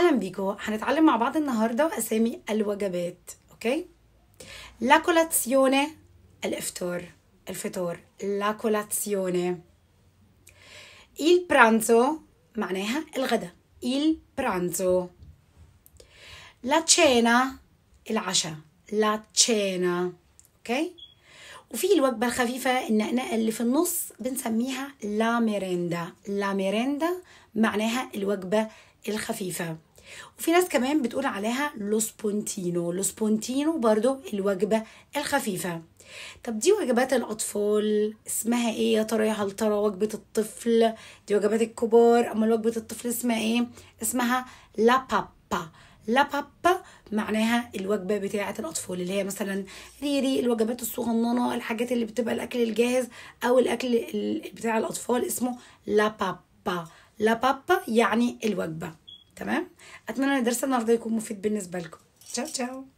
اهلا بيكو هنتعلم مع بعض النهارده اسامي الوجبات اوكي لا كولاتسيوني الافطار الفطار لا كولاتسيوني il pranzo معناها الغداء il pranzo la cena العشاء la cena اوكي وفي الوجبة الخفيفة النقنقة اللي في النص بنسميها لا ميريندا لا ميريندا معناها الوجبة الخفيفة وفي ناس كمان بتقول عليها لوسبونتينو لوسبونتينو برضو الوجبة الخفيفة طب دي وجبات الأطفال اسمها ايه يا ترى يا هل ترى وجبة الطفل دي وجبات الكبار أما وجبة الطفل اسمها ايه اسمها لا بابا لا بابا معناها الوجبه بتاعه الاطفال اللي هي مثلا ريري الوجبات الصغننه الحاجات اللي بتبقى الاكل الجاهز او الاكل بتاع الاطفال اسمه لا بابا لا بابا يعني الوجبه تمام اتمنى ان درس النهارده يكون مفيد بالنسبه لكم تشاو تشاو